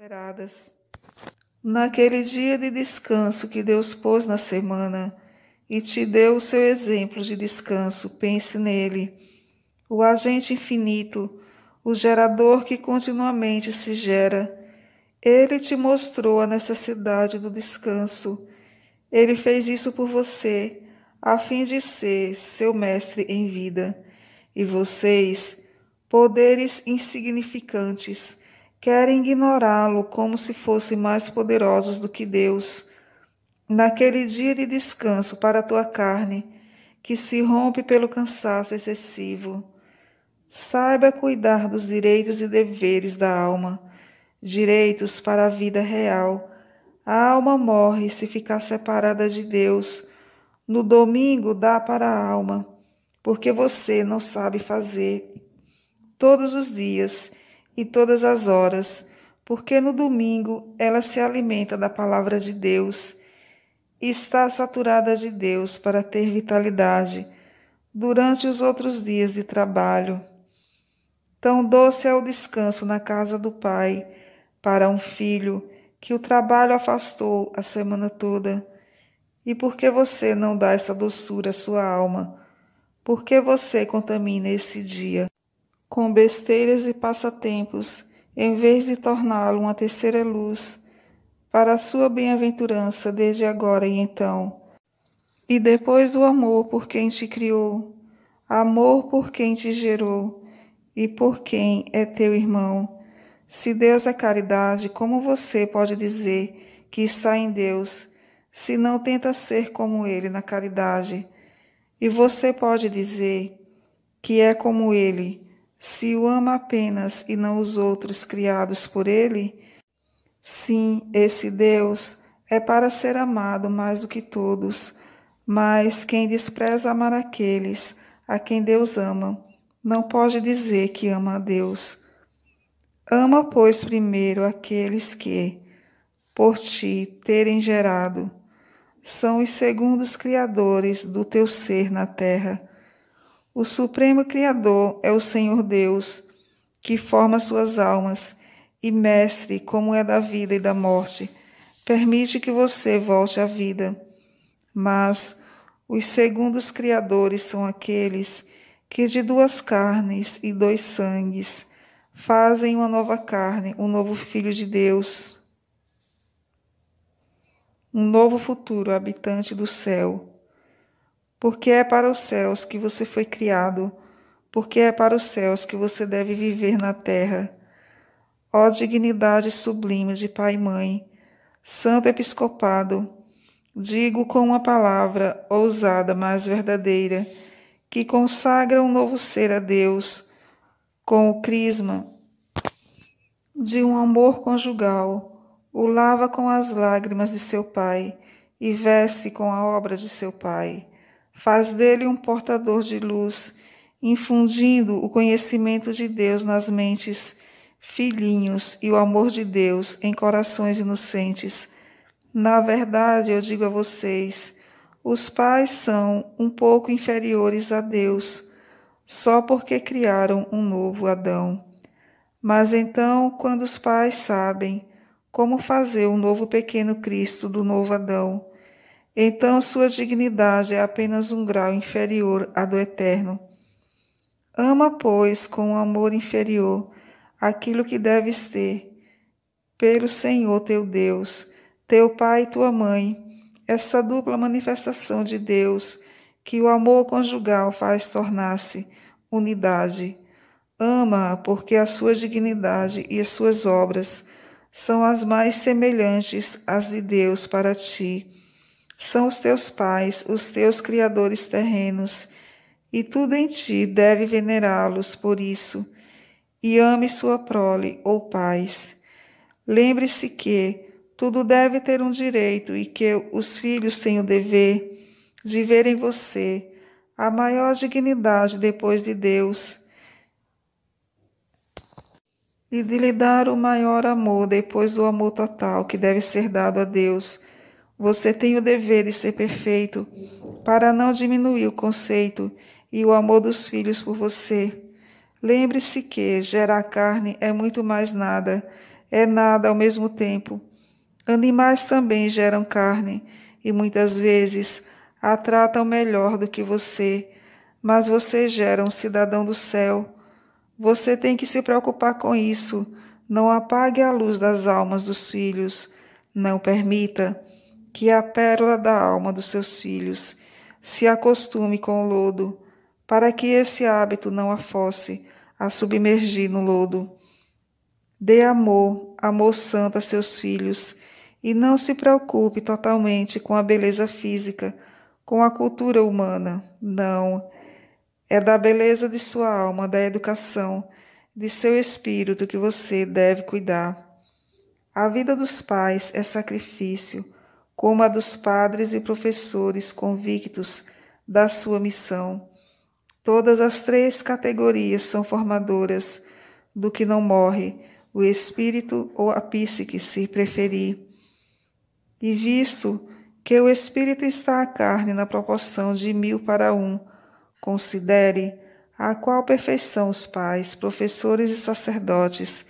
esperadas. Naquele dia de descanso que Deus pôs na semana e te deu o seu exemplo de descanso, pense nele. O agente infinito, o gerador que continuamente se gera, ele te mostrou a necessidade do descanso. Ele fez isso por você, a fim de ser seu mestre em vida. E vocês, poderes insignificantes, querem ignorá-lo como se fossem mais poderosos do que Deus. Naquele dia de descanso para a tua carne, que se rompe pelo cansaço excessivo, saiba cuidar dos direitos e deveres da alma, direitos para a vida real. A alma morre se ficar separada de Deus. No domingo dá para a alma, porque você não sabe fazer. Todos os dias, e todas as horas, porque no domingo ela se alimenta da palavra de Deus e está saturada de Deus para ter vitalidade durante os outros dias de trabalho. Tão doce é o descanso na casa do Pai para um filho que o trabalho afastou a semana toda. E por que você não dá essa doçura à sua alma? Por que você contamina esse dia? com besteiras e passatempos, em vez de torná-lo uma terceira luz, para a sua bem-aventurança desde agora e então. E depois o amor por quem te criou, amor por quem te gerou e por quem é teu irmão. Se Deus é caridade, como você pode dizer que está em Deus, se não tenta ser como Ele na caridade? E você pode dizer que é como Ele se o ama apenas e não os outros criados por ele, sim, esse Deus é para ser amado mais do que todos. Mas quem despreza amar aqueles a quem Deus ama, não pode dizer que ama a Deus. Ama, pois, primeiro aqueles que, por ti, terem gerado, são os segundos criadores do teu ser na terra o Supremo Criador é o Senhor Deus, que forma suas almas, e mestre como é da vida e da morte. Permite que você volte à vida. Mas os segundos criadores são aqueles que de duas carnes e dois sangues fazem uma nova carne, um novo filho de Deus, um novo futuro habitante do céu porque é para os céus que você foi criado, porque é para os céus que você deve viver na terra. Ó dignidade sublime de pai e mãe, santo episcopado, digo com uma palavra ousada, mas verdadeira, que consagra um novo ser a Deus com o crisma de um amor conjugal, o lava com as lágrimas de seu pai e veste com a obra de seu pai. Faz dele um portador de luz, infundindo o conhecimento de Deus nas mentes, filhinhos, e o amor de Deus em corações inocentes. Na verdade, eu digo a vocês: os pais são um pouco inferiores a Deus, só porque criaram um novo Adão. Mas então, quando os pais sabem como fazer o um novo pequeno Cristo do novo Adão, então sua dignidade é apenas um grau inferior à do eterno. Ama, pois, com um amor inferior aquilo que deves ter, pelo Senhor teu Deus, teu pai e tua mãe, essa dupla manifestação de Deus que o amor conjugal faz tornar-se unidade. Ama, porque a sua dignidade e as suas obras são as mais semelhantes às de Deus para ti são os teus pais, os teus criadores terrenos, e tudo em ti deve venerá-los por isso, e ame sua prole ou paz. Lembre-se que tudo deve ter um direito e que os filhos têm o dever de ver em você a maior dignidade depois de Deus e de lhe dar o maior amor depois do amor total que deve ser dado a Deus você tem o dever de ser perfeito para não diminuir o conceito e o amor dos filhos por você. Lembre-se que gerar carne é muito mais nada, é nada ao mesmo tempo. Animais também geram carne e muitas vezes a tratam melhor do que você, mas você gera um cidadão do céu. Você tem que se preocupar com isso. Não apague a luz das almas dos filhos. Não permita que é a pérola da alma dos seus filhos se acostume com o lodo, para que esse hábito não a fosse a submergir no lodo. Dê amor, amor santo a seus filhos, e não se preocupe totalmente com a beleza física, com a cultura humana. Não. É da beleza de sua alma, da educação, de seu espírito que você deve cuidar. A vida dos pais é sacrifício como a dos padres e professores convictos da sua missão. Todas as três categorias são formadoras do que não morre, o espírito ou a psique, se preferir. E visto que o espírito está à carne na proporção de mil para um, considere a qual perfeição os pais, professores e sacerdotes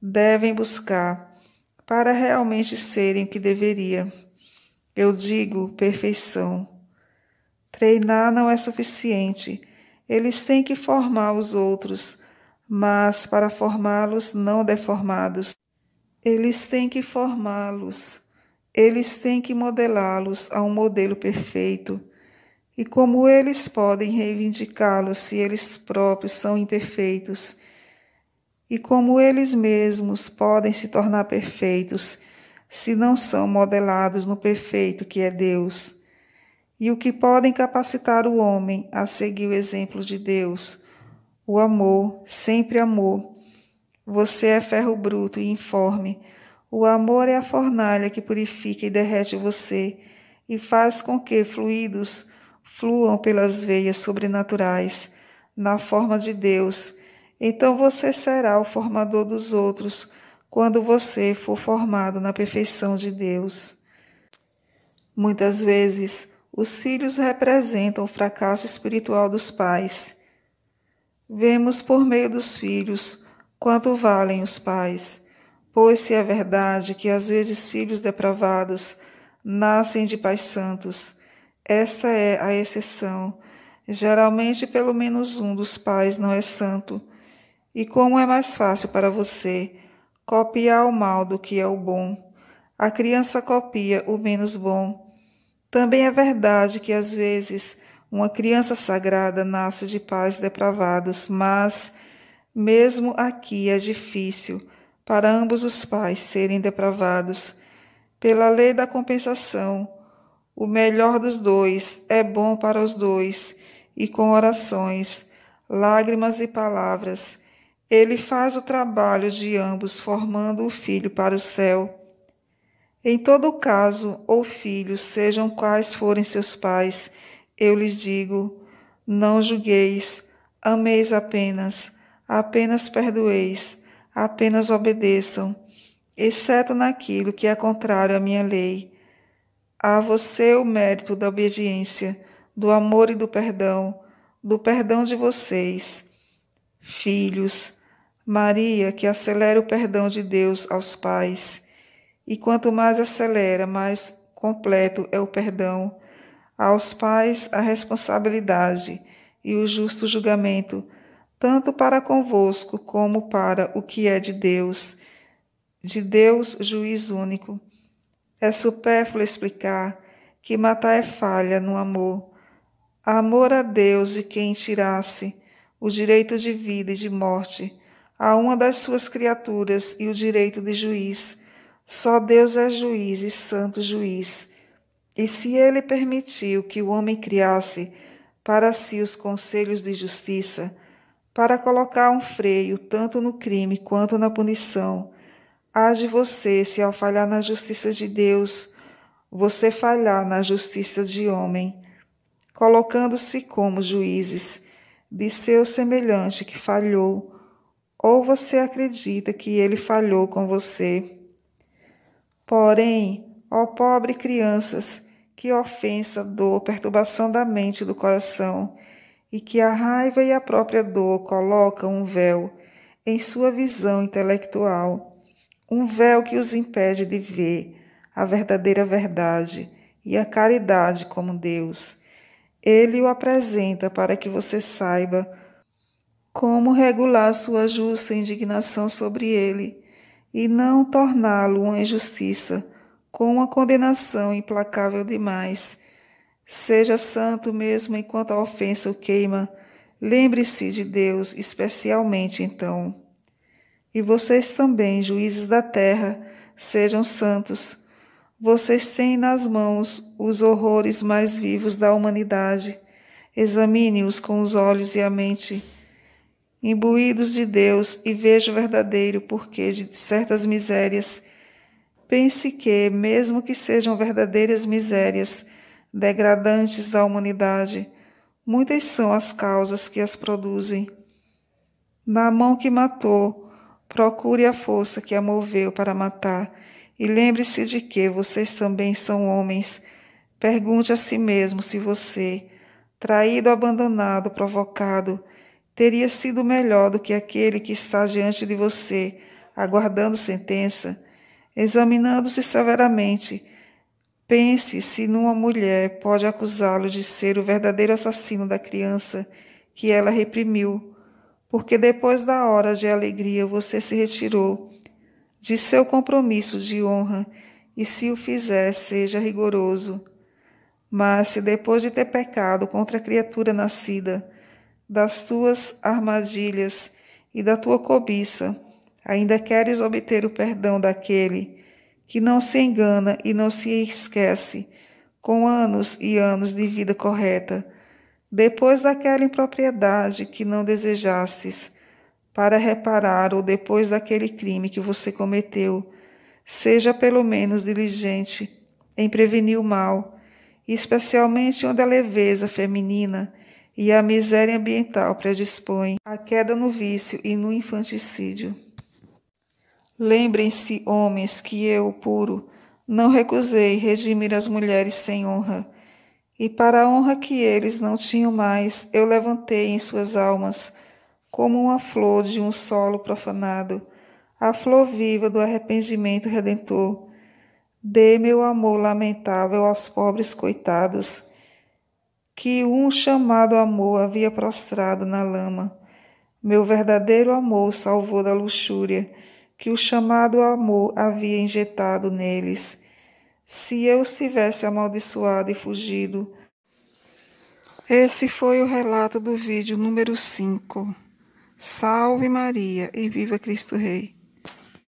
devem buscar para realmente serem o que deveria. Eu digo perfeição. Treinar não é suficiente. Eles têm que formar os outros, mas para formá-los não deformados. Eles têm que formá-los. Eles têm que modelá-los a um modelo perfeito. E como eles podem reivindicá-los se eles próprios são imperfeitos? E como eles mesmos podem se tornar perfeitos? se não são modelados no perfeito que é Deus, e o que podem capacitar o homem a seguir o exemplo de Deus, o amor, sempre amor. Você é ferro bruto e informe. O amor é a fornalha que purifica e derrete você e faz com que fluidos fluam pelas veias sobrenaturais, na forma de Deus. Então você será o formador dos outros quando você for formado na perfeição de Deus. Muitas vezes, os filhos representam o fracasso espiritual dos pais. Vemos por meio dos filhos quanto valem os pais, pois se é verdade que às vezes filhos depravados nascem de pais santos, esta é a exceção. Geralmente, pelo menos um dos pais não é santo. E como é mais fácil para você Copia ao mal do que é o bom. A criança copia o menos bom. Também é verdade que às vezes uma criança sagrada nasce de pais depravados, mas mesmo aqui é difícil para ambos os pais serem depravados. Pela lei da compensação, o melhor dos dois é bom para os dois, e com orações, lágrimas e palavras ele faz o trabalho de ambos, formando o filho para o céu. Em todo caso, ou filhos, sejam quais forem seus pais, eu lhes digo: não julgueis, ameis apenas, apenas perdoeis, apenas obedeçam, exceto naquilo que é contrário à minha lei. A você o mérito da obediência, do amor e do perdão, do perdão de vocês. Filhos, Maria, que acelera o perdão de Deus aos pais, e quanto mais acelera, mais completo é o perdão. Aos pais a responsabilidade e o justo julgamento, tanto para convosco como para o que é de Deus. De Deus, juiz único. É supérfluo explicar que matar é falha no amor. Amor a Deus de quem tirasse o direito de vida e de morte a uma das suas criaturas e o direito de juiz. Só Deus é juiz e santo juiz. E se ele permitiu que o homem criasse para si os conselhos de justiça, para colocar um freio tanto no crime quanto na punição, há de você, se ao falhar na justiça de Deus, você falhar na justiça de homem, colocando-se como juízes de seu semelhante que falhou, ou você acredita que ele falhou com você. Porém, ó pobre crianças, que ofensa, dor, perturbação da mente e do coração, e que a raiva e a própria dor colocam um véu em sua visão intelectual, um véu que os impede de ver a verdadeira verdade e a caridade como Deus. Ele o apresenta para que você saiba como regular sua justa indignação sobre ele e não torná-lo uma injustiça, com uma condenação implacável demais. Seja santo mesmo enquanto a ofensa o queima. Lembre-se de Deus, especialmente então. E vocês também, juízes da terra, sejam santos. Vocês têm nas mãos os horrores mais vivos da humanidade. Examine-os com os olhos e a mente imbuídos de Deus, e vejo o verdadeiro porquê de certas misérias. Pense que, mesmo que sejam verdadeiras misérias, degradantes da humanidade, muitas são as causas que as produzem. Na mão que matou, procure a força que a moveu para matar, e lembre-se de que vocês também são homens. Pergunte a si mesmo se você, traído, abandonado, provocado, teria sido melhor do que aquele que está diante de você, aguardando sentença, examinando-se severamente. Pense se numa mulher pode acusá-lo de ser o verdadeiro assassino da criança que ela reprimiu, porque depois da hora de alegria você se retirou de seu compromisso de honra, e se o fizer, seja rigoroso. Mas se depois de ter pecado contra a criatura nascida, das tuas armadilhas e da tua cobiça. Ainda queres obter o perdão daquele que não se engana e não se esquece, com anos e anos de vida correta, depois daquela impropriedade que não desejastes, para reparar ou depois daquele crime que você cometeu. Seja pelo menos diligente em prevenir o mal, especialmente onde a leveza feminina e a miséria ambiental predispõe à queda no vício e no infanticídio. Lembrem-se, homens, que eu, puro, não recusei redimir as mulheres sem honra, e para a honra que eles não tinham mais, eu levantei em suas almas, como uma flor de um solo profanado, a flor viva do arrependimento redentor. Dê meu amor lamentável aos pobres coitados que um chamado amor havia prostrado na lama. Meu verdadeiro amor salvou da luxúria que o chamado amor havia injetado neles. Se eu os tivesse amaldiçoado e fugido. Esse foi o relato do vídeo número 5. Salve Maria e viva Cristo Rei.